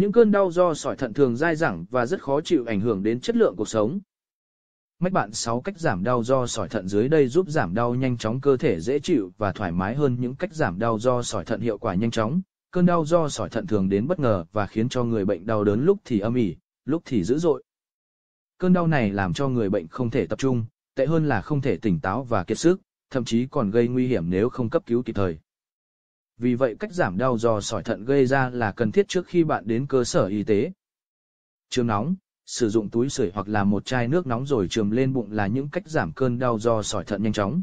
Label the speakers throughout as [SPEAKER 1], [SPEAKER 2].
[SPEAKER 1] Những cơn đau do sỏi thận thường dai dẳng và rất khó chịu ảnh hưởng đến chất lượng cuộc sống. Mách bạn 6 cách giảm đau do sỏi thận dưới đây giúp giảm đau nhanh chóng cơ thể dễ chịu và thoải mái hơn những cách giảm đau do sỏi thận hiệu quả nhanh chóng. Cơn đau do sỏi thận thường đến bất ngờ và khiến cho người bệnh đau đớn lúc thì âm ỉ, lúc thì dữ dội. Cơn đau này làm cho người bệnh không thể tập trung, tệ hơn là không thể tỉnh táo và kiệt sức, thậm chí còn gây nguy hiểm nếu không cấp cứu kịp thời vì vậy cách giảm đau do sỏi thận gây ra là cần thiết trước khi bạn đến cơ sở y tế. Trường nóng, sử dụng túi sưởi hoặc là một chai nước nóng rồi trường lên bụng là những cách giảm cơn đau do sỏi thận nhanh chóng.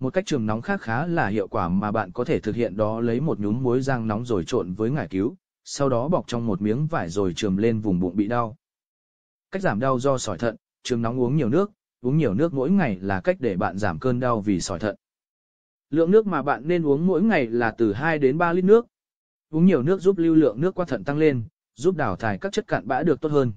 [SPEAKER 1] Một cách trường nóng khác khá là hiệu quả mà bạn có thể thực hiện đó lấy một nhúm muối rang nóng rồi trộn với ngải cứu, sau đó bọc trong một miếng vải rồi trường lên vùng bụng bị đau. Cách giảm đau do sỏi thận, trường nóng uống nhiều nước, uống nhiều nước mỗi ngày là cách để bạn giảm cơn đau vì sỏi thận lượng nước mà bạn nên uống mỗi ngày là từ 2 đến 3 lít nước. Uống nhiều nước giúp lưu lượng nước qua thận tăng lên, giúp đào thải các chất cạn bã được tốt hơn.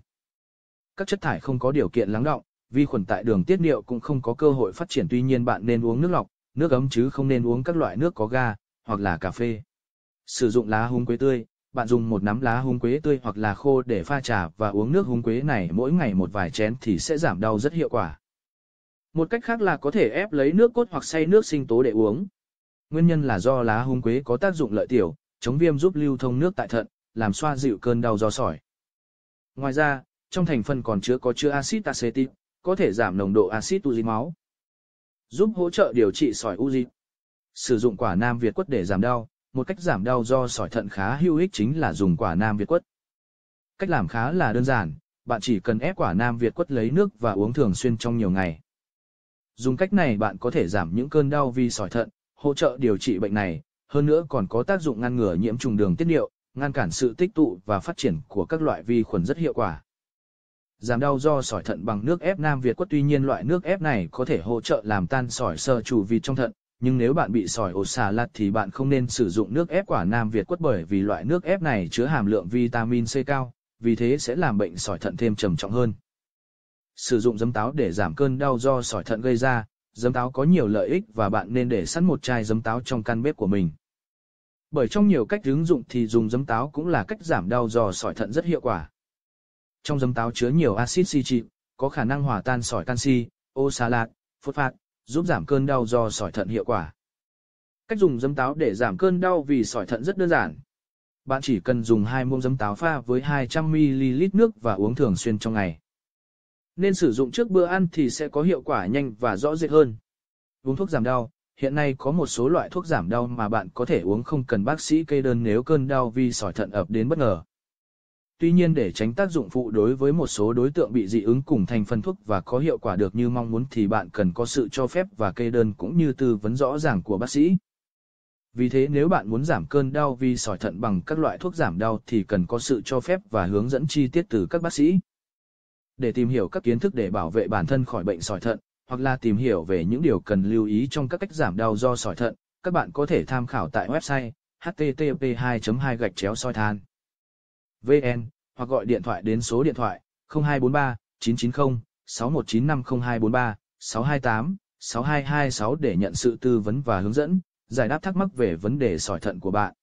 [SPEAKER 1] Các chất thải không có điều kiện lắng động, vi khuẩn tại đường tiết niệu cũng không có cơ hội phát triển, tuy nhiên bạn nên uống nước lọc, nước ấm chứ không nên uống các loại nước có ga hoặc là cà phê. Sử dụng lá húng quế tươi, bạn dùng một nắm lá húng quế tươi hoặc là khô để pha trà và uống nước húng quế này mỗi ngày một vài chén thì sẽ giảm đau rất hiệu quả một cách khác là có thể ép lấy nước cốt hoặc xay nước sinh tố để uống. Nguyên nhân là do lá hung quế có tác dụng lợi tiểu, chống viêm giúp lưu thông nước tại thận, làm xoa dịu cơn đau do sỏi. Ngoài ra, trong thành phần còn chứa có chứa axit acetic, có thể giảm nồng độ axit uric máu, giúp hỗ trợ điều trị sỏi uric. Sử dụng quả nam việt quất để giảm đau, một cách giảm đau do sỏi thận khá hữu ích chính là dùng quả nam việt quất. Cách làm khá là đơn giản, bạn chỉ cần ép quả nam việt quất lấy nước và uống thường xuyên trong nhiều ngày dùng cách này bạn có thể giảm những cơn đau vì sỏi thận, hỗ trợ điều trị bệnh này, hơn nữa còn có tác dụng ngăn ngừa nhiễm trùng đường tiết niệu, ngăn cản sự tích tụ và phát triển của các loại vi khuẩn rất hiệu quả. Giảm đau do sỏi thận bằng nước ép Nam Việt quất tuy nhiên loại nước ép này có thể hỗ trợ làm tan sỏi sơ chủ vì trong thận, nhưng nếu bạn bị sỏi ổ xà lạt thì bạn không nên sử dụng nước ép quả Nam Việt quất bởi vì loại nước ép này chứa hàm lượng vitamin C cao, vì thế sẽ làm bệnh sỏi thận thêm trầm trọng hơn sử dụng giấm táo để giảm cơn đau do sỏi thận gây ra, giấm táo có nhiều lợi ích và bạn nên để sẵn một chai giấm táo trong căn bếp của mình. Bởi trong nhiều cách ứng dụng thì dùng giấm táo cũng là cách giảm đau do sỏi thận rất hiệu quả. Trong giấm táo chứa nhiều axit citric, có khả năng hòa tan sỏi canxi, oxalat, phốt phạt, giúp giảm cơn đau do sỏi thận hiệu quả. Cách dùng giấm táo để giảm cơn đau vì sỏi thận rất đơn giản. Bạn chỉ cần dùng 2 muỗng giấm táo pha với 200ml nước và uống thường xuyên trong ngày. Nên sử dụng trước bữa ăn thì sẽ có hiệu quả nhanh và rõ rệt hơn. Uống thuốc giảm đau, hiện nay có một số loại thuốc giảm đau mà bạn có thể uống không cần bác sĩ kê đơn nếu cơn đau vì sỏi thận ập đến bất ngờ. Tuy nhiên để tránh tác dụng phụ đối với một số đối tượng bị dị ứng cùng thành phần thuốc và có hiệu quả được như mong muốn thì bạn cần có sự cho phép và kê đơn cũng như tư vấn rõ ràng của bác sĩ. Vì thế nếu bạn muốn giảm cơn đau vì sỏi thận bằng các loại thuốc giảm đau thì cần có sự cho phép và hướng dẫn chi tiết từ các bác sĩ để tìm hiểu các kiến thức để bảo vệ bản thân khỏi bệnh sỏi thận, hoặc là tìm hiểu về những điều cần lưu ý trong các cách giảm đau do sỏi thận, các bạn có thể tham khảo tại website http 2 2 gạch chéo soi than vn hoặc gọi điện thoại đến số điện thoại 0243 990 6195 0243 628 6226 để nhận sự tư vấn và hướng dẫn, giải đáp thắc mắc về vấn đề sỏi thận của bạn.